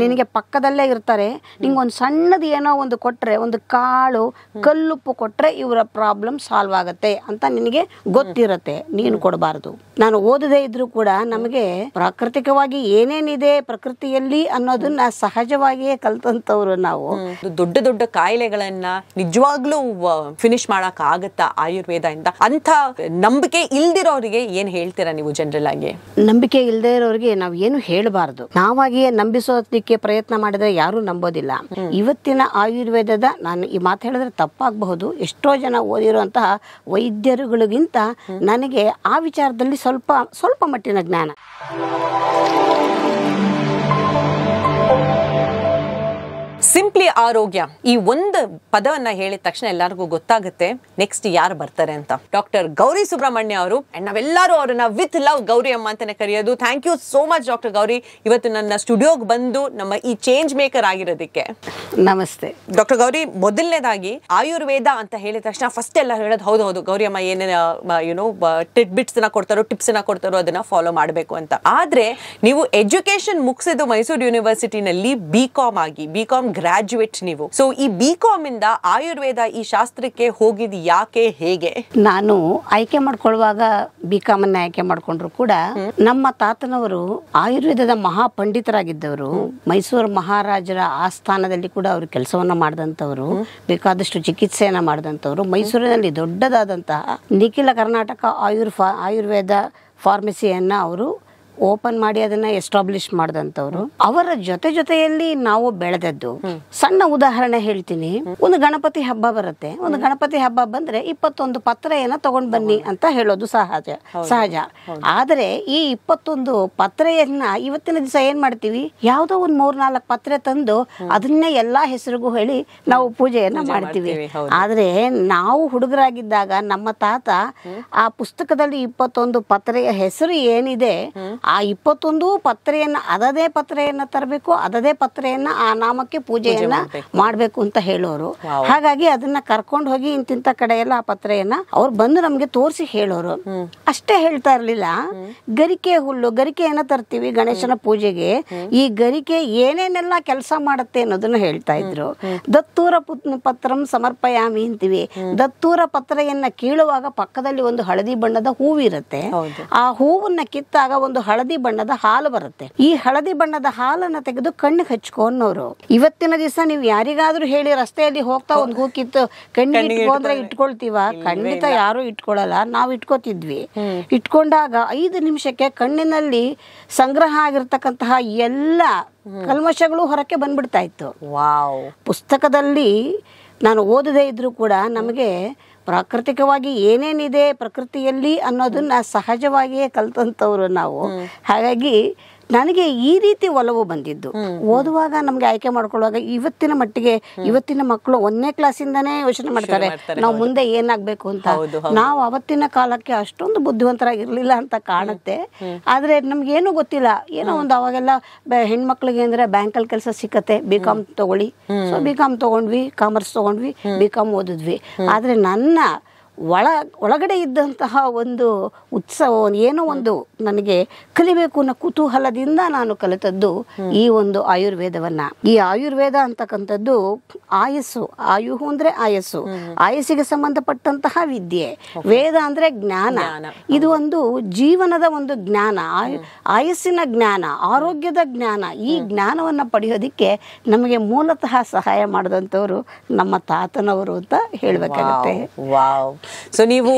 ನಿನಗೆ ಪಕ್ಕದಲ್ಲೇ ಇರ್ತಾರೆ ನಿಂಗೆ ಒಂದು ಸಣ್ಣದ ಏನೋ ಒಂದು ಕೊಟ್ರೆ ಒಂದು ಕಾಳು ಕಲ್ಲುಪ್ಪು ಕೊಟ್ರೆ ಇವರ ಪ್ರಾಬ್ಲಮ್ ಸಾಲ್ವ್ ಆಗುತ್ತೆ ಅಂತ ನಿನಗೆ ಗೊತ್ತಿರತ್ತೆ ನೀನು ಕೊಡಬಾರದು ನಾನು ಓದದೇ ಇದ್ರೂ ಕೂಡ ನಮಗೆ ಪ್ರಾಕೃತಿಕವಾಗಿ ಏನೇನಿದೆ ಪ್ರಕೃತಿಯಲ್ಲಿ ಅನ್ನೋದನ್ನ ಸಹಜವಾಗಿಯೇ ಕಲ್ತಂತವ್ರು ನಾವು ದೊಡ್ಡ ದೊಡ್ಡ ಕಾಯಿಲೆಗಳನ್ನ ನಿಜವಾಗ್ಲೂ ಫಿನಿಶ್ ಮಾಡಕ್ ಆಗತ್ತಾ ಆಯುರ್ವೇದ ಇಂದ ಅಂತ ನಂಬಿಕೆ ಇಲ್ದಿರೋರಿಗೆ ಏನ್ ಹೇಳ್ತೀರಾ ನೀವು ಜನರಲ್ ಆಗಿ ನಂಬಿಕೆ ಇಲ್ದೇ ಇರೋರಿಗೆ ನಾವು ಏನು ಹೇಳಬಾರ್ದು ನಾವಾಗಿಯೇ ನಂಬಿಸೋ ಪ್ರಯತ್ನ ಮಾಡಿದ್ರೆ ಯಾರು ನಂಬೋದಿಲ್ಲ ಇವತ್ತಿನ ಆಯುರ್ವೇದದ ನಾನು ಈ ಮಾತು ಹೇಳಿದ್ರೆ ತಪ್ಪಾಗಬಹುದು ಎಷ್ಟೋ ಜನ ಓದಿರುವಂತಹ ವೈದ್ಯರುಗಳಿಗಿಂತ ನನಗೆ ಆ ವಿಚಾರದಲ್ಲಿ ಸ್ವಲ್ಪ ಸ್ವಲ್ಪ ಮಟ್ಟಿನ ಜ್ಞಾನ ಸಿಂಪ್ಲಿ ಆರೋಗ್ಯ ಈ ಒಂದು ಪದವನ್ನ ಹೇಳಿದ ತಕ್ಷಣ ಎಲ್ಲರಿಗೂ ಗೊತ್ತಾಗುತ್ತೆ ನೆಕ್ಸ್ಟ್ ಯಾರು ಬರ್ತಾರೆ ಅಂತ ಡಾಕ್ಟರ್ ಗೌರಿ ಸುಬ್ರಹ್ಮಣ್ಯ ಅವರು ನಾವೆಲ್ಲರೂ ಅವರನ್ನ ವಿತ್ ಲವ್ ಗೌರಿ ಅಮ್ಮ ಅಂತಾನೆ ಕರೆಯೋದು thank you so much doctor Gauri ಇವತ್ತು ನನ್ನ ಸ್ಟುಡಿಯೋಗೆ ಬಂದು ನಮ್ಮ ಈ ಚೇಂಜ್ ಮೇಕರ್ ಆಗಿರೋದಕ್ಕೆ ನಮಸ್ತೆ ಡಾಕ್ಟರ್ ಗೌರಿ ಮೊದಲನೇದಾಗಿ ಆಯುರ್ವೇದ ಅಂತ ಹೇಳಿದ ತಕ್ಷಣ ಫಸ್ಟ್ ಎಲ್ಲ ಹೇಳೋದು ಹೌದು ಹೌದು ಗೌರಿ ಅಮ್ಮ ಏನೇನ ಯುನೋ ಟಿಟ್ ಬಿಟ್ಸ್ ನ ಕೊಡ್ತಾರೋ ಟಿಪ್ಸ್ ನ ಕೊಡ್ತಾರೋ ಅದನ್ನ ಫಾಲೋ ಮಾಡಬೇಕು ಅಂತ ಆದ್ರೆ ನೀವು ಎಜುಕೇಶನ್ ಮುಗಿಸಿದ್ದು ಮೈಸೂರು ಯೂನಿವರ್ಸಿಟಿನಲ್ಲಿ ಬಿ ಕಾಮ್ ಆಗಿ ಬಿ ಕಾಮ್ ನೀವು ಸೊ ಈ ಬಿ ಕಾಮ್ ಇಂದ ಆಯುರ್ವೇದ ಈ ಶಾಸ್ತ್ರಕ್ಕೆ ಹೋಗಿದ್ ಯಾಕೆ ಹೇಗೆ ನಾನು ಆಯ್ಕೆ ಮಾಡ್ಕೊಳ್ಳುವಾಗ ಬಿ ಕಾಮ್ ಅನ್ನ ಆಯ್ಕೆ ಮಾಡ್ಕೊಂಡ್ರು ಕೂಡ ನಮ್ಮ ತಾತನವರು ಆಯುರ್ವೇದದ ಮಹಾ ಪಂಡಿತರಾಗಿದ್ದವರು ಮೈಸೂರು ಮಹಾರಾಜರ ಆಸ್ಥಾನದಲ್ಲಿ ಕೂಡ ಅವರು ಕೆಲಸವನ್ನ ಮಾಡಿದಂಥವರು ಬೇಕಾದಷ್ಟು ಚಿಕಿತ್ಸೆಯನ್ನ ಮಾಡಿದಂಥವ್ರು ಮೈಸೂರಿನಲ್ಲಿ ದೊಡ್ಡದಾದಂತಹ ನಿಖಿಲ ಕರ್ನಾಟಕ ಆಯುರ್ ಆಯುರ್ವೇದ ಫಾರ್ಮಸಿಯನ್ನ ಅವರು ಓಪನ್ ಮಾಡಿ ಅದನ್ನ ಎಸ್ಟಾಬ್ಲಿಷ್ ಮಾಡ್ದಂತವ್ರು ಅವರ ಜೊತೆ ಜೊತೆಯಲ್ಲಿ ನಾವು ಬೆಳೆದದ್ದು ಸಣ್ಣ ಉದಾಹರಣೆ ಹೇಳ್ತೀನಿ ಒಂದು ಗಣಪತಿ ಹಬ್ಬ ಬರುತ್ತೆ ಒಂದು ಗಣಪತಿ ಹಬ್ಬ ಬಂದ್ರೆ ಇಪ್ಪತ್ತೊಂದು ಪತ್ರ ಏನ ತಗೊಂಡ್ ಬನ್ನಿ ಅಂತ ಹೇಳೋದು ಸಹಜ ಸಹಜ ಆದ್ರೆ ಈ ಇಪ್ಪತ್ತೊಂದು ಪತ್ರೆಯನ್ನ ಇವತ್ತಿನ ದಿವಸ ಏನ್ ಮಾಡ್ತೀವಿ ಯಾವ್ದೋ ಒಂದ್ ಮೂರ್ನಾಲ್ಕು ಪತ್ರೆ ತಂದು ಅದನ್ನೇ ಎಲ್ಲಾ ಹೆಸರಿಗೂ ಹೇಳಿ ನಾವು ಪೂಜೆಯನ್ನ ಮಾಡ್ತೀವಿ ಆದ್ರೆ ನಾವು ಹುಡುಗರಾಗಿದ್ದಾಗ ನಮ್ಮ ತಾತ ಆ ಪುಸ್ತಕದಲ್ಲಿ ಇಪ್ಪತ್ತೊಂದು ಪತ್ರೆಯ ಹೆಸರು ಏನಿದೆ ಆ ಇಪ್ಪತ್ತೊಂದು ಪತ್ರೆಯನ್ನ ಅದದೇ ಪತ್ರೆಯನ್ನ ತರಬೇಕು ಅದದೇ ಪತ್ರೆಯನ್ನ ಆ ನಾಮಕ್ಕೆ ಪೂಜೆಯನ್ನ ಮಾಡಬೇಕು ಅಂತ ಹೇಳೋರು ಹಾಗಾಗಿ ಅದನ್ನ ಕರ್ಕೊಂಡು ಹೋಗಿ ಇಂತಿಂತ ಕಡೆ ಎಲ್ಲ ಆ ಪತ್ರೆಯನ್ನ ಅವ್ರು ಬಂದು ನಮ್ಗೆ ತೋರಿಸಿ ಹೇಳೋರು ಅಷ್ಟೇ ಹೇಳ್ತಾ ಇರ್ಲಿಲ್ಲ ಗರಿಕೆ ಹುಲ್ಲು ಗರಿಕೆಯನ್ನು ತರ್ತೀವಿ ಗಣೇಶನ ಪೂಜೆಗೆ ಈ ಗರಿಕೆ ಏನೇನೆಲ್ಲ ಕೆಲಸ ಮಾಡುತ್ತೆ ಅನ್ನೋದನ್ನ ಹೇಳ್ತಾ ಇದ್ರು ದತ್ತೂರ ಪತ್ರಂ ಸಮರ್ಪಯಾಮಿ ಅಂತೀವಿ ದತ್ತೂರ ಪತ್ರೆಯನ್ನ ಕೀಳುವಾಗ ಪಕ್ಕದಲ್ಲಿ ಒಂದು ಹಳದಿ ಬಣ್ಣದ ಹೂವಿರುತ್ತೆ ಆ ಹೂವನ್ನ ಕಿತ್ತಾಗ ಒಂದು ಹಳದಿ ಬಣ್ಣದ ಹಾಲು ಬರುತ್ತೆ ಈ ಹಳದಿ ಬಣ್ಣದ ಹಾಲನ್ನ ತೆಗೆದು ಕಣ್ಣು ಹಚ್ಕೊ ಅನ್ನೋರು ಇವತ್ತಿನ ದಿವಸ ನೀವು ಯಾರಿಗಾದ್ರೂ ಹೇಳಿ ರಸ್ತೆಯಲ್ಲಿ ಹೋಗ್ತಾ ಒಂದು ಹೂಕಿತ್ತು ಕಣ್ಣಿಗೆ ಇಟ್ಕೊಂಡ್ರೆ ಇಟ್ಕೊಳ್ತೀವ ಖಂಡಿತ ಯಾರು ಇಟ್ಕೊಳಲ್ಲ ನಾವು ಇಟ್ಕೋತಿದ್ವಿ ಇಟ್ಕೊಂಡಾಗ ಐದು ನಿಮಿಷಕ್ಕೆ ಕಣ್ಣಿನಲ್ಲಿ ಸಂಗ್ರಹ ಆಗಿರ್ತಕ್ಕಂತಹ ಎಲ್ಲ ಕಲ್ಮಶಗಳು ಹೊರಕ್ಕೆ ಬಂದ್ಬಿಡ್ತಾ ಇತ್ತು ವಾವ್ ಪುಸ್ತಕದಲ್ಲಿ ನಾನು ಓದದೇ ಇದ್ರೂ ಕೂಡ ನಮಗೆ ಪ್ರಾಕೃತಿಕವಾಗಿ ಏನೇನಿದೆ ಪ್ರಕೃತಿಯಲ್ಲಿ ಅನ್ನೋದನ್ನ ಸಹಜವಾಗಿಯೇ ಕಲ್ತಂಥವ್ರು ನಾವು ಹಾಗಾಗಿ ನನಗೆ ಈ ರೀತಿ ಒಲವು ಬಂದಿದ್ದು ಓದುವಾಗ ನಮ್ಗೆ ಆಯ್ಕೆ ಮಾಡ್ಕೊಳ್ಳುವಾಗ ಇವತ್ತಿನ ಮಟ್ಟಿಗೆ ಇವತ್ತಿನ ಮಕ್ಕಳು ಒಂದನೇ ಕ್ಲಾಸಿಂದಾನೇ ಯೋಚನೆ ಮಾಡ್ತಾರೆ ನಾವು ಮುಂದೆ ಏನಾಗ್ಬೇಕು ಅಂತ ನಾವು ಅವತ್ತಿನ ಕಾಲಕ್ಕೆ ಅಷ್ಟೊಂದು ಬುದ್ಧಿವಂತರಾಗಿರ್ಲಿಲ್ಲ ಅಂತ ಕಾಣುತ್ತೆ ಆದ್ರೆ ನಮ್ಗೆ ಏನು ಗೊತ್ತಿಲ್ಲ ಏನೋ ಒಂದು ಅವಾಗೆಲ್ಲ ಹೆಣ್ಮಕ್ಳಿಗೆ ಅಂದ್ರೆ ಅಲ್ಲಿ ಕೆಲಸ ಸಿಕ್ಕತ್ತೆ ಬಿ ಕಾಮ್ ತಗೊಳ್ಳಿ ಸೊ ಬಿ ಕಾಮ್ ತಗೊಂಡ್ವಿ ಕಾಮರ್ಸ್ ತಗೊಂಡ್ವಿ ಬಿ ಕಾಮ್ ಓದಿದ್ವಿ ಆದ್ರೆ ನನ್ನ ಒಳ ಒಳಗಡೆ ಇದ್ದಂತಹ ಒಂದು ಉತ್ಸವ ಏನೋ ಒಂದು ನನಗೆ ಕಲಿಬೇಕು ಅನ್ನೋ ಕುತೂಹಲದಿಂದ ನಾನು ಕಲಿತದ್ದು ಈ ಒಂದು ಆಯುರ್ವೇದವನ್ನ ಈ ಆಯುರ್ವೇದ ಅಂತಕ್ಕಂಥದ್ದು ಆಯಸ್ಸು ಆಯುಹು ಅಂದ್ರೆ ಆಯಸ್ಸು ಆಯಸ್ಸಿಗೆ ಸಂಬಂಧಪಟ್ಟಂತಹ ವಿದ್ಯೆ ವೇದ ಅಂದ್ರೆ ಜ್ಞಾನ ಇದು ಒಂದು ಜೀವನದ ಒಂದು ಜ್ಞಾನ ಆಯಸ್ಸಿನ ಜ್ಞಾನ ಆರೋಗ್ಯದ ಜ್ಞಾನ ಈ ಜ್ಞಾನವನ್ನ ಪಡೆಯೋದಿಕ್ಕೆ ನಮಗೆ ಮೂಲತಃ ಸಹಾಯ ಮಾಡಿದಂಥವರು ನಮ್ಮ ತಾತನವರು ಅಂತ ಹೇಳಬೇಕಾಗುತ್ತೆ ಸೊ ನೀವು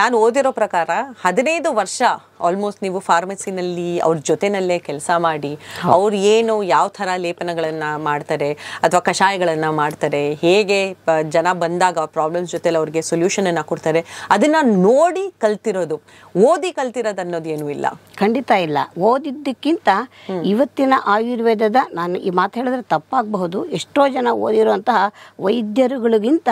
ನಾನು ಓದಿರೋ ಪ್ರಕಾರ ಹದಿನೈದು ವರ್ಷ ಆಲ್ಮೋಸ್ಟ್ ನೀವು ಫಾರ್ಮಸಿನಲ್ಲಿ ಅವ್ರ ಜೊತೆನಲ್ಲೇ ಕೆಲಸ ಮಾಡಿ ಅವ್ರು ಏನು ಯಾವ ಥರ ಲೇಪನಗಳನ್ನು ಮಾಡ್ತಾರೆ ಅಥವಾ ಕಷಾಯಗಳನ್ನು ಮಾಡ್ತಾರೆ ಹೇಗೆ ಜನ ಬಂದಾಗ ಪ್ರಾಬ್ಲಮ್ಸ್ ಜೊತೆಲಿ ಅವ್ರಿಗೆ ಸೊಲ್ಯೂಷನನ್ನು ಕೊಡ್ತಾರೆ ಅದನ್ನು ನೋಡಿ ಕಲ್ತಿರೋದು ಓದಿ ಕಲ್ತಿರೋದು ಅನ್ನೋದೇನು ಇಲ್ಲ ಖಂಡಿತ ಇಲ್ಲ ಓದಿದ್ದಕ್ಕಿಂತ ಇವತ್ತಿನ ಆಯುರ್ವೇದದ ನಾನು ಈ ಮಾತು ಹೇಳಿದ್ರೆ ತಪ್ಪಾಗಬಹುದು ಎಷ್ಟೋ ಜನ ಓದಿರುವಂತಹ ವೈದ್ಯರುಗಳಿಗಿಂತ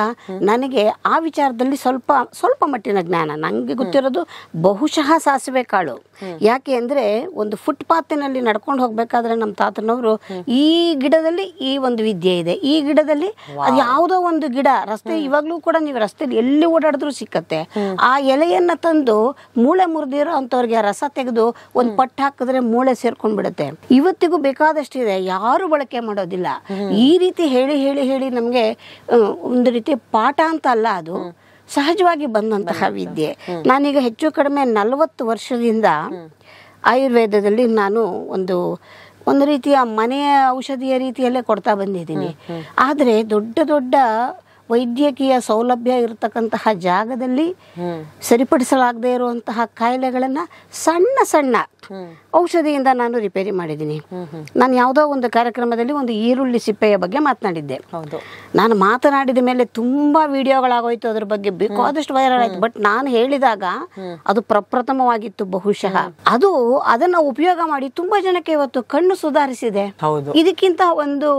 ನನಗೆ ಆ ವಿಚಾರದಲ್ಲಿ ಸ್ವಲ್ಪ ಸ್ವಲ್ಪ ಮಟ್ಟಿನ ಜ್ಞಾನ ನನಗೆ ಗೊತ್ತಿರೋದು ಬಹುಶಃ ಸಾಸಿವೆ ಕಾಳು ಯಾಕೆ ಅಂದ್ರೆ ಒಂದು ಫುಟ್ಪಾತಿನಲ್ಲಿ ನಡ್ಕೊಂಡು ಹೋಗ್ಬೇಕಾದ್ರೆ ನಮ್ಮ ತಾತನವರು ಈ ಗಿಡದಲ್ಲಿ ಈ ಒಂದು ವಿದ್ಯೆ ಇದೆ ಈ ಗಿಡದಲ್ಲಿ ಅದು ಯಾವುದೋ ಒಂದು ಗಿಡ ರಸ್ತೆ ಇವಾಗ್ಲೂ ಕೂಡ ನೀವು ರಸ್ತೆಯಲ್ಲಿ ಎಲ್ಲಿ ಓಡಾಡಿದ್ರು ಸಿಕ್ಕತ್ತೆ ಆ ಎಲೆಯನ್ನ ತಂದು ಮೂಳೆ ಮುರಿದಿರೋ ಅಂತವ್ರಿಗೆ ರಸ ತೆಗೆದು ಒಂದು ಪಟ್ಟ ಹಾಕಿದ್ರೆ ಮೂಳೆ ಸೇರ್ಕೊಂಡ್ ಬಿಡುತ್ತೆ ಇವತ್ತಿಗೂ ಬೇಕಾದಷ್ಟಿದೆ ಯಾರು ಬಳಕೆ ಮಾಡೋದಿಲ್ಲ ಈ ರೀತಿ ಹೇಳಿ ಹೇಳಿ ಹೇಳಿ ನಮ್ಗೆ ಒಂದು ರೀತಿ ಪಾಠ ಅಂತ ಅಲ್ಲ ಅದು ಸಹಜವಾಗಿ ಬಂದಂತಹ ವಿದ್ಯೆ ನಾನೀಗ ಹೆಚ್ಚು ಕಡಿಮೆ ನಲವತ್ತು ವರ್ಷದಿಂದ ಆಯುರ್ವೇದದಲ್ಲಿ ನಾನು ಒಂದು ಒಂದು ರೀತಿಯ ಮನೆಯ ಔಷಧಿಯ ರೀತಿಯಲ್ಲೇ ಕೊಡ್ತಾ ಬಂದಿದ್ದೀನಿ ಆದರೆ ದೊಡ್ಡ ದೊಡ್ಡ ವೈದ್ಯಕೀಯ ಸೌಲಭ್ಯ ಇರತಕ್ಕಂತಹ ಜಾಗದಲ್ಲಿ ಸರಿಪಡಿಸಲಾಗದೇ ಇರುವಂತಹ ಕಾಯಿಲೆಗಳನ್ನ ಸಣ್ಣ ಸಣ್ಣ ಔಷಧಿಯಿಂದ ನಾನು ರಿಪೇರಿ ಮಾಡಿದ್ದೀನಿ ನಾನು ಯಾವುದೋ ಒಂದು ಕಾರ್ಯಕ್ರಮದಲ್ಲಿ ಒಂದು ಈರುಳ್ಳಿ ಸಿಪ್ಪೆಯ ಬಗ್ಗೆ ಮಾತನಾಡಿದ್ದೆ ನಾನು ಮಾತನಾಡಿದ ಮೇಲೆ ತುಂಬಾ ವಿಡಿಯೋಗಳಾಗೋಯ್ತು ಅದ್ರ ಬಗ್ಗೆ ಬೇಕಾದಷ್ಟು ವೈರಲ್ ಆಯಿತು ಬಟ್ ನಾನು ಹೇಳಿದಾಗ ಅದು ಪ್ರಪ್ರಥಮವಾಗಿತ್ತು ಬಹುಶಃ ಅದು ಅದನ್ನ ಉಪಯೋಗ ಮಾಡಿ ತುಂಬಾ ಜನಕ್ಕೆ ಇವತ್ತು ಕಣ್ಣು ಸುಧಾರಿಸಿದೆ ಇದಕ್ಕಿಂತ ಒಂದು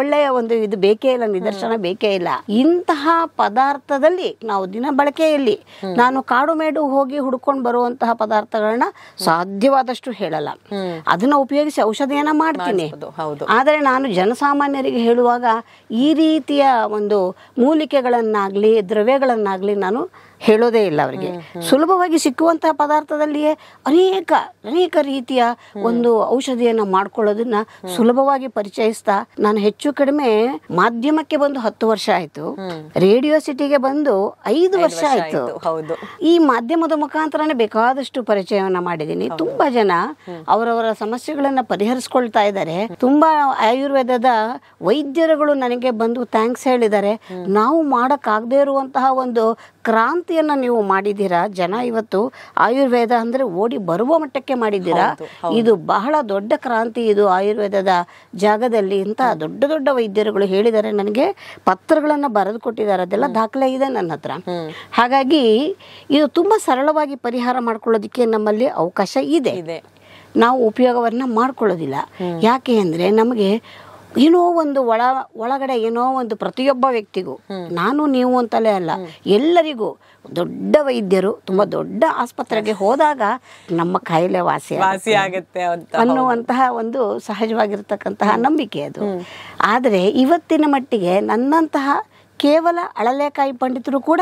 ಒಳ್ಳೆಯ ಒಂದು ಇದು ಬೇಕೇ ಇಲ್ಲ ನಿದರ್ಶನ ಬೇಕೇ ಇಲ್ಲ ಇಂತಹ ಪದಾರ್ಥದಲ್ಲಿ ನಾವು ದಿನ ಬಳಕೆಯಲ್ಲಿ ನಾನು ಕಾಡು ಮೇಡು ಹೋಗಿ ಹುಡ್ಕೊಂಡು ಬರುವಂತಹ ಪದಾರ್ಥಗಳನ್ನ ಸಾಧ್ಯವಾದಷ್ಟು ಹೇಳಲ್ಲ ಅದನ್ನ ಉಪಯೋಗಿಸಿ ಔಷಧಿಯನ್ನ ಮಾಡ್ತೀನಿ ಆದರೆ ನಾನು ಜನಸಾಮಾನ್ಯರಿಗೆ ಹೇಳುವಾಗ ಈ ರೀತಿಯ ಒಂದು ಮೂಲಿಕೆಗಳನ್ನಾಗ್ಲಿ ದ್ರವ್ಯಗಳನ್ನಾಗ್ಲಿ ನಾನು ಹೇಳೋದೇ ಇಲ್ಲ ಅವರಿಗೆ ಸುಲಭವಾಗಿ ಸಿಕ್ಕುವಂತಹ ಪದಾರ್ಥದಲ್ಲಿಯೇ ಅನೇಕ ಅನೇಕ ರೀತಿಯ ಒಂದು ಔಷಧಿಯನ್ನು ಮಾಡ್ಕೊಳ್ಳೋದನ್ನ ಸುಲಭವಾಗಿ ಪರಿಚಯಿಸ್ತಾ ನಾನು ಹೆಚ್ಚು ಕಡಿಮೆ ಮಾಧ್ಯಮಕ್ಕೆ ಬಂದು ಹತ್ತು ವರ್ಷ ಆಯ್ತು ರೇಡಿಯೋ ಸಿಟಿಗೆ ಬಂದು ಐದು ವರ್ಷ ಆಯ್ತು ಹೌದು ಈ ಮಾಧ್ಯಮದ ಮುಖಾಂತರನೇ ಬೇಕಾದಷ್ಟು ಪರಿಚಯವನ್ನ ಮಾಡಿದ್ದೀನಿ ತುಂಬಾ ಜನ ಅವರವರ ಸಮಸ್ಯೆಗಳನ್ನ ಪರಿಹರಿಸ್ಕೊಳ್ತಾ ಇದ್ದಾರೆ ತುಂಬಾ ಆಯುರ್ವೇದದ ವೈದ್ಯರುಗಳು ನನಗೆ ಬಂದು ಥ್ಯಾಂಕ್ಸ್ ಹೇಳಿದ್ದಾರೆ ನಾವು ಮಾಡಕ್ಕಾಗದೇ ಇರುವಂತಹ ಒಂದು ಕ್ರಾಂತಿ ನೀವು ಮಾಡಿದ್ದೀರಾ ಜನ ಇವತ್ತು ಆಯುರ್ವೇದ ಅಂದ್ರೆ ಓಡಿ ಬರುವ ಮಟ್ಟಕ್ಕೆ ಮಾಡಿದ್ದೀರಾ ಇದು ಬಹಳ ದೊಡ್ಡ ಕ್ರಾಂತಿ ಇದು ಆಯುರ್ವೇದದ ಜಾಗದಲ್ಲಿ ಇಂಥ ದೊಡ್ಡ ದೊಡ್ಡ ವೈದ್ಯರುಗಳು ಹೇಳಿದರೆ ನನಗೆ ಪತ್ರಗಳನ್ನ ಬರೆದು ಕೊಟ್ಟಿದ್ದಾರೆ ಅದೆಲ್ಲ ದಾಖಲೆ ಇದೆ ನನ್ನ ಹತ್ರ ಹಾಗಾಗಿ ಇದು ತುಂಬಾ ಸರಳವಾಗಿ ಪರಿಹಾರ ಮಾಡ್ಕೊಳ್ಳೋದಕ್ಕೆ ನಮ್ಮಲ್ಲಿ ಅವಕಾಶ ಇದೆ ನಾವು ಉಪಯೋಗವನ್ನ ಮಾಡ್ಕೊಳ್ಳೋದಿಲ್ಲ ಯಾಕೆ ಅಂದ್ರೆ ನಮಗೆ ಏನೋ ಒಂದು ಒಳ ಒಳಗಡೆ ಏನೋ ಒಂದು ಪ್ರತಿಯೊಬ್ಬ ವ್ಯಕ್ತಿಗೂ ನಾನು ನೀವು ಅಂತಲೇ ಅಲ್ಲ ಎಲ್ಲರಿಗೂ ದೊಡ್ಡ ವೈದ್ಯರು ತುಂಬಾ ದೊಡ್ಡ ಆಸ್ಪತ್ರೆಗೆ ಹೋದಾಗ ನಮ್ಮ ಕಾಯಿಲೆ ವಾಸಿ ಆಗುತ್ತೆ ಅನ್ನುವಂತಹ ಒಂದು ಸಹಜವಾಗಿರ್ತಕ್ಕಂತಹ ನಂಬಿಕೆ ಅದು ಆದರೆ ಇವತ್ತಿನ ಮಟ್ಟಿಗೆ ನನ್ನಂತಹ ಕೇವಲ ಅಳಲೆಕಾಯಿ ಪಂಡಿತರು ಕೂಡ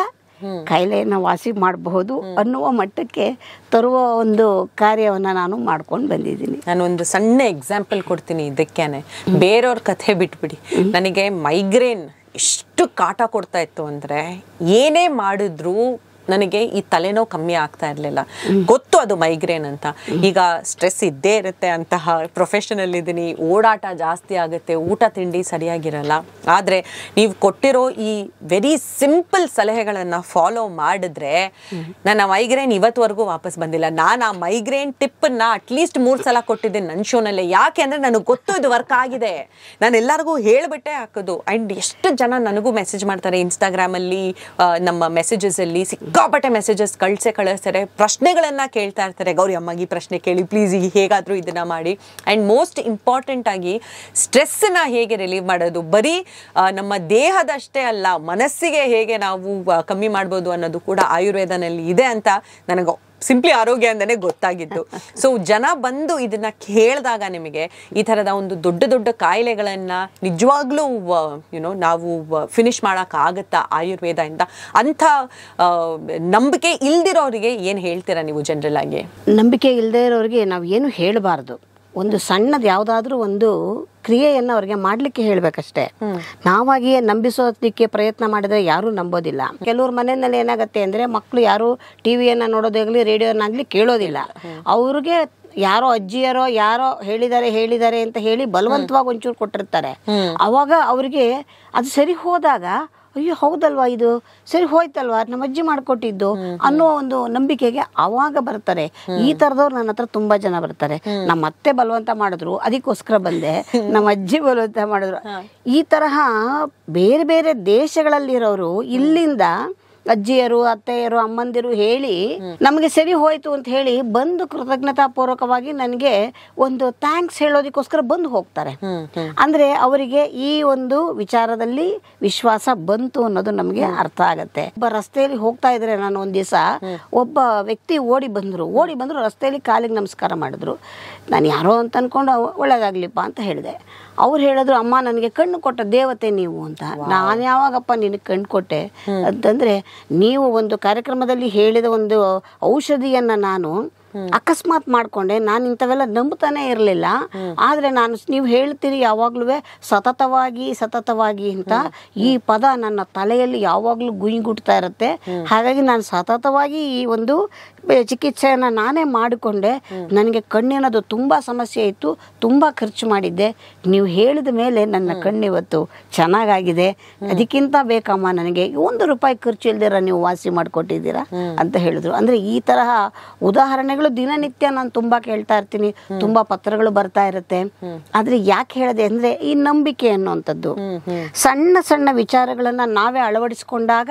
ಕಾಯಿಲೆಯನ್ನು ವಾಸಿ ಮಾಡಬಹುದು ಅನ್ನುವ ಮಟ್ಟಕ್ಕೆ ತರುವ ಒಂದು ಕಾರ್ಯವನ್ನು ನಾನು ಮಾಡ್ಕೊಂಡು ಬಂದಿದ್ದೀನಿ ನಾನು ಒಂದು ಸಣ್ಣ ಎಕ್ಸಾಂಪಲ್ ಕೊಡ್ತೀನಿ ಇದಕ್ಕೇನೆ ಬೇರೆಯವ್ರ ಕಥೆ ಬಿಟ್ಬಿಡಿ ನನಗೆ ಮೈಗ್ರೇನ್ ಎಷ್ಟು ಕಾಟ ಕೊಡ್ತಾ ಇತ್ತು ಅಂದರೆ ಏನೇ ಮಾಡಿದ್ರೂ ನನಗೆ ಈ ತಲೆನೋವು ಕಮ್ಮಿ ಆಗ್ತಾ ಇರಲಿಲ್ಲ ಗೊತ್ತು ಅದು ಮೈಗ್ರೇನ್ ಅಂತ ಈಗ ಸ್ಟ್ರೆಸ್ ಇದ್ದೇ ಇರುತ್ತೆ ಅಂತಹ ಪ್ರೊಫೆಷನಲ್ ಇದ್ದೀನಿ ಓಡಾಟ ಜಾಸ್ತಿ ಆಗುತ್ತೆ ಊಟ ತಿಂಡಿ ಸರಿಯಾಗಿರಲ್ಲ ಆದರೆ ನೀವು ಕೊಟ್ಟಿರೋ ಈ ವೆರಿ ಸಿಂಪಲ್ ಸಲಹೆಗಳನ್ನು ಫಾಲೋ ಮಾಡಿದ್ರೆ ನನ್ನ ಮೈಗ್ರೇನ್ ಇವತ್ತುವರೆಗೂ ವಾಪಸ್ ಬಂದಿಲ್ಲ ನಾನು ಆ ಮೈಗ್ರೇನ್ ಟಿಪ್ಪನ್ನು ಅಟ್ಲೀಸ್ಟ್ ಮೂರು ಸಲ ಕೊಟ್ಟಿದ್ದೀನಿ ನನ್ನ ಶೋನಲ್ಲೇ ಯಾಕೆ ಅಂದರೆ ನನಗೆ ಗೊತ್ತು ಇದು ವರ್ಕ್ ಆಗಿದೆ ನಾನು ಎಲ್ಲರಿಗೂ ಹೇಳಿಬಿಟ್ಟೆ ಹಾಕೋದು ಆ್ಯಂಡ್ ಎಷ್ಟು ಜನ ನನಗೂ ಮೆಸೇಜ್ ಮಾಡ್ತಾರೆ ಇನ್ಸ್ಟಾಗ್ರಾಮಲ್ಲಿ ನಮ್ಮ ಅಲ್ಲಿ ಸಿಕ್ಕ ಸಿಕ್ಕಾಪಟ್ಟೆ ಮೆಸೇಜಸ್ ಕಳಿಸೇ ಕಳಿಸ್ತಾರೆ ಪ್ರಶ್ನೆಗಳನ್ನು ಕೇಳ್ತಾ ಇರ್ತಾರೆ ಗೌರಿ ಅಮ್ಮಗೆ ಪ್ರಶ್ನೆ ಕೇಳಿ ಪ್ಲೀಸ್ ಈಗ ಹೇಗಾದರೂ ಇದನ್ನು ಮಾಡಿ ಆ್ಯಂಡ್ ಮೋಸ್ಟ್ ಇಂಪಾರ್ಟೆಂಟಾಗಿ ಸ್ಟ್ರೆಸ್ಸನ್ನು ಹೇಗೆ ರಿಲೀವ್ ಮಾಡೋದು ಬರೀ ನಮ್ಮ ದೇಹದಷ್ಟೇ ಅಲ್ಲ ಮನಸ್ಸಿಗೆ ಹೇಗೆ ನಾವು ಕಮ್ಮಿ ಮಾಡ್ಬೋದು ಅನ್ನೋದು ಕೂಡ ಆಯುರ್ವೇದನಲ್ಲಿ ಇದೆ ಅಂತ ನನಗೆ ಸಿಂಪ್ಲಿ ಆರೋಗ್ಯ ಅಂದನೆ ಗೊತ್ತಾಗಿದ್ದು ಸೊ ಜನ ಬಂದು ಇದನ್ನ ಕೇಳಿದಾಗ ನಿಮಗೆ ಈ ತರದ ಒಂದು ದೊಡ್ಡ ದೊಡ್ಡ ಕಾಯಿಲೆಗಳನ್ನ ನಿಜವಾಗ್ಲೂ ಯುನೋ ನಾವು ಫಿನಿಶ್ ಮಾಡಕ್ ಮಾಡೋಕ್ಕಾಗತ್ತಾ ಆಯುರ್ವೇದ ಇಂದ ಅಂತ ನಂಬಿಕೆ ಇಲ್ದಿರೋರಿಗೆ ಏನ್ ಹೇಳ್ತೀರಾ ನೀವು ಜನರಲ್ ಆಗಿ ನಂಬಿಕೆ ಇಲ್ಲದೆ ಇರೋರಿಗೆ ನಾವು ಏನು ಹೇಳಬಾರ್ದು ಒಂದು ಸಣ್ಣದ ಯಾವುದಾದ್ರೂ ಒಂದು ಕ್ರಿಯೆಯನ್ನು ಅವ್ರಿಗೆ ಮಾಡಲಿಕ್ಕೆ ಹೇಳ್ಬೇಕಷ್ಟೇ ನಾವಾಗಿಯೇ ನಂಬಿಸೋದಕ್ಕೆ ಪ್ರಯತ್ನ ಮಾಡಿದರೆ ಯಾರೂ ನಂಬೋದಿಲ್ಲ ಕೆಲವ್ರ ಮನೆಯಲ್ಲಿ ಏನಾಗುತ್ತೆ ಅಂದರೆ ಮಕ್ಕಳು ಯಾರೂ ಟಿ ವಿಯನ್ನು ನೋಡೋದಾಗಲಿ ರೇಡಿಯೋನಾಗಲಿ ಕೇಳೋದಿಲ್ಲ ಅವ್ರಿಗೆ ಯಾರೋ ಅಜ್ಜಿಯರೋ ಯಾರೋ ಹೇಳಿದ್ದಾರೆ ಹೇಳಿದ್ದಾರೆ ಅಂತ ಹೇಳಿ ಬಲವಂತವಾಗಿ ಒಂಚೂರು ಕೊಟ್ಟಿರ್ತಾರೆ ಅವಾಗ ಅವರಿಗೆ ಅದು ಸರಿ ಹೋದಾಗ ಅಯ್ಯೋ ಹೌದಲ್ವಾ ಇದು ಸರಿ ಹೋಯ್ತಲ್ವಾ ನಮ್ಮ ಅಜ್ಜಿ ಮಾಡಿಕೊಟ್ಟಿದ್ದು ಅನ್ನೋ ಒಂದು ನಂಬಿಕೆಗೆ ಅವಾಗ ಬರ್ತಾರೆ ಈ ತರದವ್ರು ನನ್ನ ಹತ್ರ ತುಂಬಾ ಜನ ಬರ್ತಾರೆ ನಮ್ಮ ಅತ್ತೆ ಬಲವಂತ ಮಾಡಿದ್ರು ಅದಕ್ಕೋಸ್ಕರ ಬಂದೆ ನಮ್ಮ ಅಜ್ಜಿ ಬಲವಂತ ಮಾಡಿದ್ರು ಈ ತರಹ ಬೇರೆ ಬೇರೆ ದೇಶಗಳಲ್ಲಿರೋರು ಇಲ್ಲಿಂದ ಅಜ್ಜಿಯರು ಅತ್ತೆಯರು ಅಮ್ಮಂದಿರು ಹೇಳಿ ನಮಗೆ ಸರಿ ಹೋಯ್ತು ಅಂತ ಹೇಳಿ ಬಂದು ಕೃತಜ್ಞತಾ ಪೂರ್ವಕವಾಗಿ ನನಗೆ ಒಂದು ಥ್ಯಾಂಕ್ಸ್ ಹೇಳೋದಕ್ಕೋಸ್ಕರ ಬಂದು ಹೋಗ್ತಾರೆ ಅಂದ್ರೆ ಅವರಿಗೆ ಈ ಒಂದು ವಿಚಾರದಲ್ಲಿ ವಿಶ್ವಾಸ ಬಂತು ಅನ್ನೋದು ನಮಗೆ ಅರ್ಥ ಆಗತ್ತೆ ಒಬ್ಬ ರಸ್ತೆಯಲ್ಲಿ ಹೋಗ್ತಾ ಇದ್ರೆ ನಾನು ಒಂದ್ ದಿವಸ ಒಬ್ಬ ವ್ಯಕ್ತಿ ಓಡಿ ಬಂದ್ರು ಓಡಿ ಬಂದ್ರು ರಸ್ತೆಯಲ್ಲಿ ಕಾಲಿಗೆ ನಮಸ್ಕಾರ ಮಾಡಿದ್ರು ನಾನು ಯಾರೋ ಅಂತ ಅನ್ಕೊಂಡು ಒಳ್ಳೇದಾಗ್ಲಿಪ್ಪ ಅಂತ ಹೇಳಿದೆ ಅವ್ರು ಹೇಳಿದ್ರು ಅಮ್ಮ ನನಗೆ ಕಣ್ಣು ಕೊಟ್ಟ ದೇವತೆ ನೀವು ಅಂತ ನಾನು ಯಾವಾಗಪ್ಪ ನಿನಗೆ ಕಣ್ಣು ಕೊಟ್ಟೆ ಅಂತಂದ್ರೆ ನೀವು ಒಂದು ಕಾರ್ಯಕ್ರಮದಲ್ಲಿ ಹೇಳಿದ ಒಂದು ಔಷಧಿಯನ್ನ ನಾನು ಅಕಸ್ಮಾತ್ ಮಾಡ್ಕೊಂಡೆ ನಾನು ಇಂಥವೆಲ್ಲ ನಂಬುತ್ತಾನೆ ಇರಲಿಲ್ಲ ಆದರೆ ನಾನು ನೀವು ಹೇಳ್ತೀರಿ ಯಾವಾಗ್ಲೂ ಸತತವಾಗಿ ಸತತವಾಗಿ ಅಂತ ಈ ಪದ ನನ್ನ ತಲೆಯಲ್ಲಿ ಯಾವಾಗಲೂ ಗುಯ್ಗುಟ್ತಾ ಇರುತ್ತೆ ಹಾಗಾಗಿ ನಾನು ಸತತವಾಗಿ ಈ ಒಂದು ಚಿಕಿತ್ಸೆಯನ್ನು ನಾನೇ ಮಾಡಿಕೊಂಡೆ ನನಗೆ ಕಣ್ಣಿನದು ತುಂಬ ಸಮಸ್ಯೆ ಇತ್ತು ತುಂಬ ಖರ್ಚು ಮಾಡಿದ್ದೆ ನೀವು ಹೇಳಿದ ಮೇಲೆ ನನ್ನ ಕಣ್ಣಿವತ್ತು ಚೆನ್ನಾಗಾಗಿದೆ ಅದಕ್ಕಿಂತ ಬೇಕಮ್ಮ ನನಗೆ ಒಂದು ರೂಪಾಯಿ ಖರ್ಚು ಇಲ್ದಿರ ನೀವು ವಾಸಿ ಮಾಡಿಕೊಟ್ಟಿದ್ದೀರಾ ಅಂತ ಹೇಳಿದ್ರು ಅಂದರೆ ಈ ತರಹ ಉದಾಹರಣೆಗಳು ದಿನನಿತ್ಯ ನಾನು ತುಂಬ ಕೇಳ್ತಾ ಇರ್ತೀನಿ ತುಂಬ ಪತ್ರಗಳು ಬರ್ತಾ ಇರುತ್ತೆ ಆದರೆ ಯಾಕೆ ಹೇಳಿದೆ ಅಂದರೆ ಈ ನಂಬಿಕೆ ಅನ್ನುವಂಥದ್ದು ಸಣ್ಣ ಸಣ್ಣ ವಿಚಾರಗಳನ್ನು ನಾವೇ ಅಳವಡಿಸಿಕೊಂಡಾಗ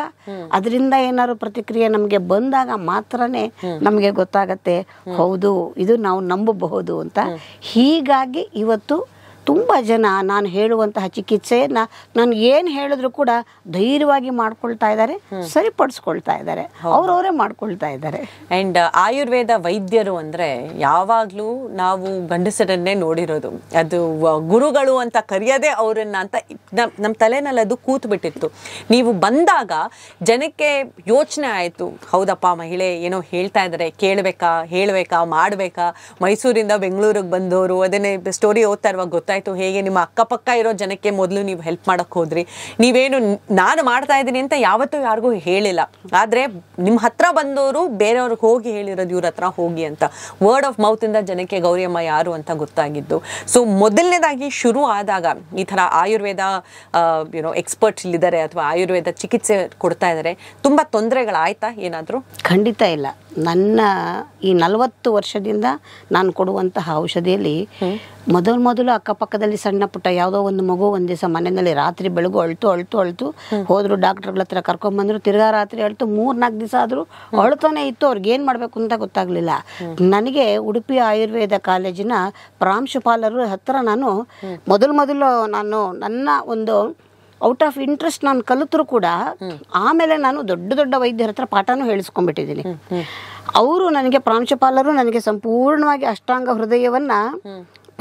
ಅದರಿಂದ ಏನಾದ್ರು ಪ್ರತಿಕ್ರಿಯೆ ನಮಗೆ ಬಂದಾಗ ಮಾತ್ರನೇ ನಮಗೆ ಗೊತ್ತಾಗತ್ತೆ ಹೌದು ಇದು ನಾವು ನಂಬಬಹುದು ಅಂತ ಹೀಗಾಗಿ ಇವತ್ತು ತುಂಬ ಜನ ನಾನು ಹೇಳುವಂತಹ ಚಿಕಿತ್ಸೆಯನ್ನ ನಾನು ಏನು ಹೇಳಿದ್ರು ಕೂಡ ಧೈರ್ಯವಾಗಿ ಮಾಡ್ಕೊಳ್ತಾ ಇದ್ದಾರೆ ಸರಿಪಡಿಸ್ಕೊಳ್ತಾ ಇದ್ದಾರೆ ಅವರವರೇ ಮಾಡ್ಕೊಳ್ತಾ ಇದ್ದಾರೆ ಅಂಡ್ uh, ಆಯುರ್ವೇದ ವೈದ್ಯರು ಅಂದ್ರೆ ಯಾವಾಗ್ಲೂ ನಾವು ಗಂಡಸರನ್ನೇ ನೋಡಿರೋದು ಅದು ಗುರುಗಳು ಅಂತ ಕರೆಯೋದೇ ಅವರನ್ನ ಅಂತ ನಮ್ಮ ನಮ್ಮ ತಲೆನಲ್ಲಿ ಅದು ಕೂತ್ ಬಿಟ್ಟಿತ್ತು ನೀವು ಬಂದಾಗ ಜನಕ್ಕೆ ಯೋಚನೆ ಆಯ್ತು ಹೌದಪ್ಪ ಮಹಿಳೆ ಏನೋ ಹೇಳ್ತಾ ಇದ್ದಾರೆ ಕೇಳ್ಬೇಕಾ ಹೇಳ್ಬೇಕಾ ಮಾಡ್ಬೇಕಾ ಮೈಸೂರಿಂದ ಬೆಂಗಳೂರಿಗೆ ಬಂದವರು ಅದನ್ನೇ ಸ್ಟೋರಿ ಓದ್ತಾ ಇರುವಾಗ ಗೊತ್ತಾಯ್ತು ಆಯಿತು ಹೇಗೆ ನಿಮ್ಮ ಅಕ್ಕಪಕ್ಕ ಇರೋ ಜನಕ್ಕೆ ಮೊದಲು ನೀವು ಹೆಲ್ಪ್ ಮಾಡೋಕ್ಕೆ ಹೋದ್ರಿ ನೀವೇನು ನಾನು ಮಾಡ್ತಾ ಇದ್ದೀನಿ ಅಂತ ಯಾವತ್ತೂ ಯಾರಿಗೂ ಹೇಳಿಲ್ಲ ಆದರೆ ನಿಮ್ಮ ಹತ್ರ ಬಂದವರು ಬೇರೆಯವ್ರಿಗೆ ಹೋಗಿ ಹೇಳಿರೋದು ಇವ್ರ ಹತ್ರ ಹೋಗಿ ಅಂತ ವರ್ಡ್ ಆಫ್ ಮೌತಿಂದ ಜನಕ್ಕೆ ಗೌರಿಯಮ್ಮ ಯಾರು ಅಂತ ಗೊತ್ತಾಗಿದ್ದು ಸೊ ಮೊದಲನೇದಾಗಿ ಶುರು ಆದಾಗ ಈ ಥರ ಆಯುರ್ವೇದ ಯುನೋ ಎಕ್ಸ್ಪರ್ಟ್ಸ್ ಇಲ್ಲಿದ್ದಾರೆ ಅಥವಾ ಆಯುರ್ವೇದ ಚಿಕಿತ್ಸೆ ಕೊಡ್ತಾ ಇದ್ದಾರೆ ತುಂಬ ತೊಂದರೆಗಳಾಯ್ತಾ ಏನಾದರೂ ಖಂಡಿತ ಇಲ್ಲ ನನ್ನ ಈ ನಲವತ್ತು ವರ್ಷದಿಂದ ನಾನು ಕೊಡುವಂತಹ ಔಷಧಿಯಲ್ಲಿ ಮೊದಲು ಮೊದಲು ಅಕ್ಕಪಕ್ಕದಲ್ಲಿ ಸಣ್ಣ ಪುಟ್ಟ ಯಾವುದೋ ಒಂದು ಮಗು ಒಂದು ದಿವಸ ಮನೆಯಲ್ಲಿ ರಾತ್ರಿ ಬೆಳಗು ಅಳ್ತು ಅಳ್ತು ಅಳ್ತು ಹೋದ್ರು ಡಾಕ್ಟರ್ಗಳ ಹತ್ರ ಕರ್ಕೊಂಡ್ಬಂದ್ರು ತಿರ್ಗಾ ರಾತ್ರಿ ಅಳ್ತು ನಾಲ್ಕು ದಿವಸ ಆದರೂ ಅಳ್ತಾನೆ ಇತ್ತು ಅವ್ರಿಗೆ ಏನು ಮಾಡಬೇಕು ಅಂತ ಗೊತ್ತಾಗಲಿಲ್ಲ ನನಗೆ ಉಡುಪಿ ಆಯುರ್ವೇದ ಕಾಲೇಜಿನ ಪ್ರಾಂಶುಪಾಲರು ಹತ್ರ ನಾನು ಮೊದಲು ಮೊದಲು ನಾನು ನನ್ನ ಒಂದು ಔಟ್ ಆಫ್ ಇಂಟ್ರೆಸ್ಟ್ ನಾನು ಕಲಿತರು ಕೂಡ ಆಮೇಲೆ ನಾನು ದೊಡ್ಡ ದೊಡ್ಡ ವೈದ್ಯರ ಹತ್ರ ಪಾಠನೂ ಹೇಳಿಸ್ಕೊಂಡ್ಬಿಟ್ಟಿದ್ದೀನಿ ಅವರು ನನಗೆ ಪ್ರಾಂಶುಪಾಲರು ನನಗೆ ಸಂಪೂರ್ಣವಾಗಿ ಅಷ್ಟಾಂಗ ಹೃದಯವನ್ನ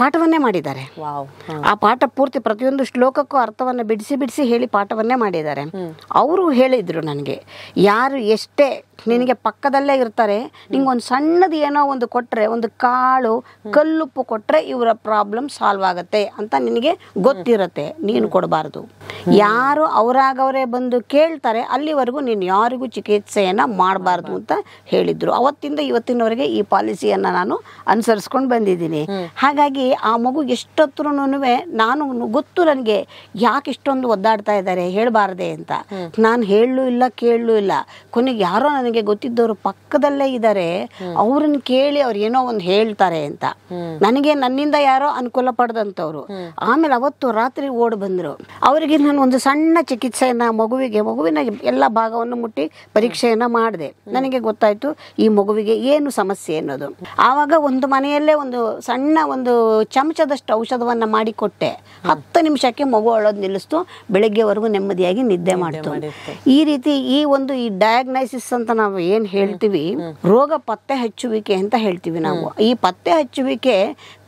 ಪಾಠವನ್ನೇ ಮಾಡಿದ್ದಾರೆ ಆ ಪಾಠ ಪೂರ್ತಿ ಪ್ರತಿಯೊಂದು ಶ್ಲೋಕಕ್ಕೂ ಅರ್ಥವನ್ನು ಬಿಡಿಸಿ ಬಿಡಿಸಿ ಹೇಳಿ ಪಾಠವನ್ನೇ ಮಾಡಿದ್ದಾರೆ ಅವರು ಹೇಳಿದರು ನನಗೆ ಯಾರು ಎಷ್ಟೇ ನಿನಗೆ ಪಕ್ಕದಲ್ಲೇ ಇರ್ತಾರೆ ನಿಂಗೆ ಒಂದು ಸಣ್ಣದು ಏನೋ ಒಂದು ಕೊಟ್ಟರೆ ಒಂದು ಕಾಳು ಕಲ್ಲುಪ್ಪು ಕೊಟ್ಟರೆ ಇವರ ಪ್ರಾಬ್ಲಮ್ ಸಾಲ್ವ್ ಆಗುತ್ತೆ ಅಂತ ನಿನಗೆ ಗೊತ್ತಿರುತ್ತೆ ನೀನು ಕೊಡಬಾರ್ದು ಯಾರು ಅವರಾಗವರೇ ಬಂದು ಕೇಳ್ತಾರೆ ಅಲ್ಲಿವರೆಗೂ ನೀನು ಯಾರಿಗೂ ಚಿಕಿತ್ಸೆಯನ್ನು ಮಾಡಬಾರ್ದು ಅಂತ ಹೇಳಿದ್ರು ಅವತ್ತಿಂದ ಇವತ್ತಿನವರೆಗೆ ಈ ಪಾಲಿಸಿಯನ್ನು ನಾನು ಅನುಸರಿಸ್ಕೊಂಡು ಬಂದಿದ್ದೀನಿ ಹಾಗಾಗಿ ಆ ಮಗು ಎಷ್ಟೊತ್ತರೂ ನಾನು ಗೊತ್ತು ನನಗೆ ಯಾಕೆ ಇಷ್ಟೊಂದು ಒದ್ದಾಡ್ತಾ ಇದ್ದಾರೆ ಹೇಳಬಾರ್ದೆ ಅಂತ ನಾನು ಹೇಳಲೂ ಇಲ್ಲ ಕೇಳಲೂ ಇಲ್ಲ ಕೊನೆಗೆ ಯಾರೋ ನನಗೆ ಗೊತ್ತಿದ್ದವರು ಪಕ್ಕದಲ್ಲೇ ಇದ್ದಾರೆ ಅವ್ರನ್ನ ಕೇಳಿ ಅವ್ರು ಏನೋ ಒಂದು ಹೇಳ್ತಾರೆ ಅಂತ ನನಗೆ ನನ್ನಿಂದ ಯಾರೋ ಅನುಕೂಲ ಪಡೆದಂಥವ್ರು ಆಮೇಲೆ ಅವತ್ತು ರಾತ್ರಿ ಓಡ್ ಬಂದರು ಅವರಿಗೆ ನಾನು ಒಂದು ಸಣ್ಣ ಚಿಕಿತ್ಸೆಯನ್ನ ಮಗುವಿಗೆ ಮಗುವಿನ ಎಲ್ಲ ಭಾಗವನ್ನು ಮುಟ್ಟಿ ಪರೀಕ್ಷೆಯನ್ನ ಮಾಡಿದೆ ನನಗೆ ಗೊತ್ತಾಯ್ತು ಈ ಮಗುವಿಗೆ ಏನು ಸಮಸ್ಯೆ ಅನ್ನೋದು ಆವಾಗ ಒಂದು ಮನೆಯಲ್ಲೇ ಒಂದು ಸಣ್ಣ ಒಂದು ಚಮಚದಷ್ಟು ಔಷಧವನ್ನ ಮಾಡಿ ಕೊಟ್ಟೆ ಹತ್ತು ನಿಮಿಷಕ್ಕೆ ಮಗು ಅಳೋದು ನಿಲ್ಲಿಸ್ತು ಬೆಳಗ್ಗೆವರೆಗೂ ನೆಮ್ಮದಿಯಾಗಿ ನಿದ್ದೆ ಮಾಡ್ತು ಈ ರೀತಿ ಈ ಒಂದು ಈ ಡಯಾಗ್ನೈಸಿಸ್ ಅಂತ ನಾವು ಏನು ಹೇಳ್ತೀವಿ ರೋಗ ಪತ್ತೆ ಹಚ್ಚುವಿಕೆ ಅಂತ ಹೇಳ್ತೀವಿ ನಾವು ಈ ಪತ್ತೆ ಹಚ್ಚುವಿಕೆ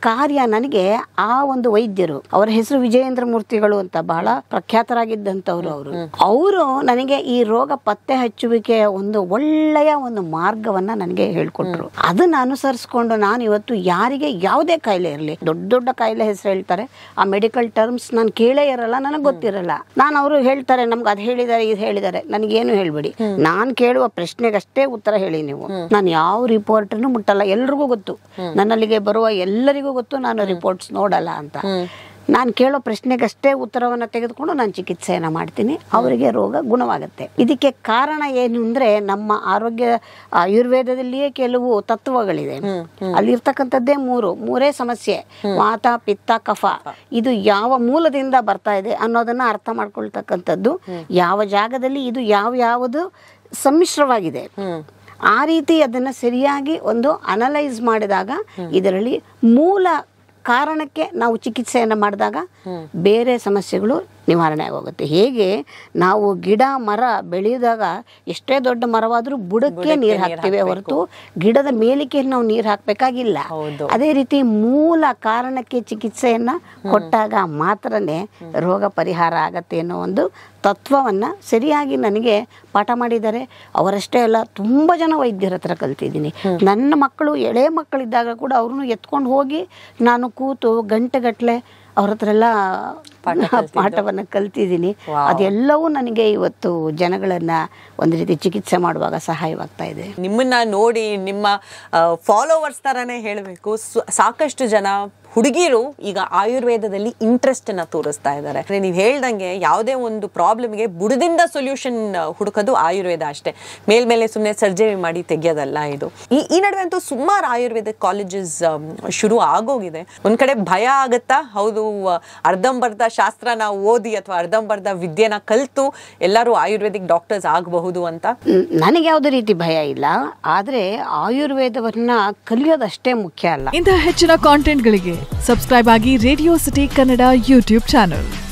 ಕಾರ್ಯ ನನಗೆ ಆ ಒಂದು ವೈದ್ಯರು ಅವರ ಹೆಸರು ವಿಜಯೇಂದ್ರ ಮೂರ್ತಿಗಳು ಅಂತ ಬಹಳ ಪ್ರಖ್ಯಾತರಾಗಿದ್ದಂಥವ್ರು ಅವರು ಅವರು ನನಗೆ ಈ ರೋಗ ಪತ್ತೆ ಹಚ್ಚುವಿಕೆಯ ಒಂದು ಒಳ್ಳೆಯ ಒಂದು ಮಾರ್ಗವನ್ನ ನನಗೆ ಹೇಳ್ಕೊಟ್ರು ಅದನ್ನ ಅನುಸರಿಸಿಕೊಂಡು ನಾನು ಇವತ್ತು ಯಾರಿಗೆ ಯಾವುದೇ ಕಾಯಿಲೆ ಇರಲಿ ದೊಡ್ಡ ದೊಡ್ಡ ಕಾಯಿಲೆ ಹೆಸರು ಹೇಳ್ತಾರೆ ಆ ಮೆಡಿಕಲ್ ಟರ್ಮ್ಸ್ ನಾನು ಕೇಳೇ ಇರಲ್ಲ ನನಗೆ ಗೊತ್ತಿರಲ್ಲ ನಾನು ಅವರು ಹೇಳ್ತಾರೆ ನಮ್ಗೆ ಅದು ಹೇಳಿದ್ದಾರೆ ಇದು ಹೇಳಿದ್ದಾರೆ ನನಗೇನು ಹೇಳ್ಬೇಡಿ ನಾನು ಕೇಳುವ ಪ್ರಶ್ನೆಗಷ್ಟೇ ಉತ್ತರ ಹೇಳಿ ನೀವು ನಾನು ಯಾವ ರಿಪೋರ್ಟನ್ನು ಮುಟ್ಟಲ್ಲ ಎಲ್ರಿಗೂ ಗೊತ್ತು ನನ್ನಲ್ಲಿಗೆ ಬರುವ ಎಲ್ಲರಿಗೂ ನನಗೂ ಗೊತ್ತು ನಾನು ರಿಪೋರ್ಟ್ಸ್ ನೋಡಲ್ಲ ಅಂತ ನಾನು ಕೇಳೋ ಪ್ರಶ್ನೆಗಷ್ಟೇ ಉತ್ತರವನ್ನು ತೆಗೆದುಕೊಂಡು ನಾನು ಚಿಕಿತ್ಸೆಯನ್ನು ಮಾಡ್ತೀನಿ ಅವರಿಗೆ ರೋಗ ಗುಣವಾಗುತ್ತೆ ಇದಕ್ಕೆ ಕಾರಣ ಏನು ಅಂದರೆ ನಮ್ಮ ಆರೋಗ್ಯ ಆಯುರ್ವೇದದಲ್ಲಿಯೇ ಕೆಲವು ತತ್ವಗಳಿದೆ ಅಲ್ಲಿರ್ತಕ್ಕಂಥದ್ದೇ ಮೂರು ಮೂರೇ ಸಮಸ್ಯೆ ವಾತ ಪಿತ್ತ ಕಫ ಇದು ಯಾವ ಮೂಲದಿಂದ ಬರ್ತಾ ಇದೆ ಅನ್ನೋದನ್ನು ಅರ್ಥ ಮಾಡ್ಕೊಳ್ತಕ್ಕಂಥದ್ದು ಯಾವ ಜಾಗದಲ್ಲಿ ಇದು ಯಾವ ಯಾವುದು ಸಮ್ಮಿಶ್ರವಾಗಿದೆ ಆ ರೀತಿ ಅದನ್ನು ಸರಿಯಾಗಿ ಒಂದು ಅನಲೈಸ್ ಮಾಡಿದಾಗ ಇದರಲ್ಲಿ ಮೂಲ ಕಾರಣಕ್ಕೆ ನಾವು ಚಿಕಿತ್ಸೆಯನ್ನು ಮಾಡಿದಾಗ ಬೇರೆ ಸಮಸ್ಯೆಗಳು ನಿವಾರಣೆ ಆಗೋಗುತ್ತೆ ಹೇಗೆ ನಾವು ಗಿಡ ಮರ ಬೆಳೆಯಿದಾಗ ಎಷ್ಟೇ ದೊಡ್ಡ ಮರವಾದರೂ ಬುಡಕ್ಕೆ ನೀರು ಹಾಕ್ತೇವೆ ಹೊರತು ಗಿಡದ ಮೇಲಿಕೆ ನಾವು ನೀರು ಹಾಕಬೇಕಾಗಿಲ್ಲ ಅದೇ ರೀತಿ ಮೂಲ ಕಾರಣಕ್ಕೆ ಚಿಕಿತ್ಸೆಯನ್ನು ಕೊಟ್ಟಾಗ ಮಾತ್ರನೇ ರೋಗ ಪರಿಹಾರ ಆಗತ್ತೆ ಅನ್ನೋ ಒಂದು ತತ್ವವನ್ನು ಸರಿಯಾಗಿ ನನಗೆ ಪಾಠ ಮಾಡಿದ್ದಾರೆ ಅವರಷ್ಟೇ ಅಲ್ಲ ತುಂಬ ಜನ ವೈದ್ಯರ ಹತ್ರ ಕಲ್ತಿದ್ದೀನಿ ನನ್ನ ಮಕ್ಕಳು ಎಳೆ ಮಕ್ಕಳಿದ್ದಾಗ ಕೂಡ ಅವ್ರನ್ನೂ ಎತ್ಕೊಂಡು ಹೋಗಿ ನಾನು ಕೂತು ಗಂಟೆಗಟ್ಟಲೆ ಅವ್ರ ಹತ್ರ ಎಲ್ಲ ಪಾಠವನ್ನು ಕಲ್ತಿದ್ದೀನಿ ಅದೆಲ್ಲವೂ ನನಗೆ ಇವತ್ತು ಜನಗಳನ್ನ ಒಂದು ರೀತಿ ಚಿಕಿತ್ಸೆ ಮಾಡುವಾಗ ಸಹಾಯವಾಗ್ತಾ ಇದೆ ನಿಮ್ಮನ್ನ ನೋಡಿ ನಿಮ್ಮ ಫಾಲೋವರ್ಸ್ ಥರನೇ ಹೇಳಬೇಕು ಸಾಕಷ್ಟು ಜನ ಹುಡುಗಿರು ಈಗ ಆಯುರ್ವೇದದಲ್ಲಿ ಅನ್ನ ತೋರಿಸ್ತಾ ಇದ್ದಾರೆ ನೀವು ಹೇಳ್ದಂಗೆ ಯಾವುದೇ ಒಂದು ಪ್ರಾಬ್ಲಮ್ಗೆ ಬುಡದಿಂದ ಸೊಲ್ಯೂಷನ್ ಹುಡುಕೋದು ಆಯುರ್ವೇದ ಅಷ್ಟೇ ಮೇಲ್ಮೇಲೆ ಸುಮ್ಮನೆ ಸರ್ಜರಿ ಮಾಡಿ ತೆಗೆಯೋದಲ್ಲ ಇದು ಈ ಈ ನಡುವೆ ಅಂತೂ ಸುಮಾರು ಆಯುರ್ವೇದ ಕಾಲೇಜಸ್ um, ಶುರು ಆಗೋಗಿದೆ ಒಂದ್ ಕಡೆ ಭಯ ಆಗುತ್ತಾ ಹೌದು ಅರ್ಧಂಬರ್ಧ ಶಾಸ್ತ್ರನ ಓದಿ ಅಥವಾ ಅರ್ಧಂಬರ್ಧ ವಿದ್ಯೆನ ಕಲ್ತು ಎಲ್ಲರೂ ಆಯುರ್ವೇದಿಕ್ ಡಾಕ್ಟರ್ಸ್ ಆಗಬಹುದು ಅಂತ ನನಗೆ ಯಾವುದೇ ರೀತಿ ಭಯ ಇಲ್ಲ ಆದ್ರೆ ಆಯುರ್ವೇದವನ್ನ ಕಲಿಯೋದಷ್ಟೇ ಮುಖ್ಯ ಅಲ್ಲ ಇಂತಹ ಹೆಚ್ಚಿನ ಕಾಂಟೆಂಟ್ಗಳಿಗೆ सब्सक्राइब आगे Radio City Kannada YouTube channel